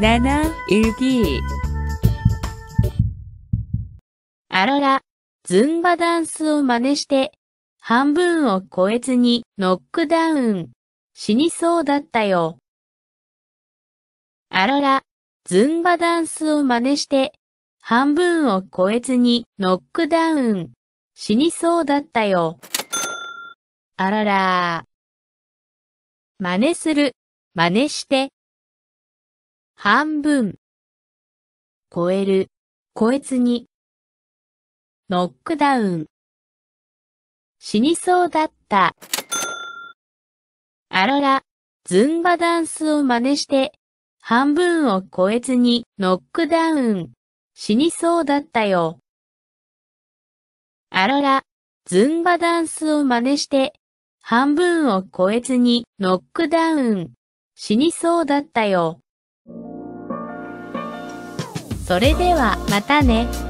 ナナ、イルギあらら、ズンバダンスを真似して、半分を超えずにノックダウン。死にそうだったよ。あらら、ズンバダンスを真似して、半分を超えずにノックダウン。死にそうだったよ。あらら。真似する、真似して。半分。超える、超えずに。ノックダウン。死にそうだった。あらら、ズンバダンスを真似して、半分を超えずにノックダウン。死にそうだったよ。あらら、ズンバダンスを真似して、半分を超えずにノックダウン。死にそうだったよ。それではまたね。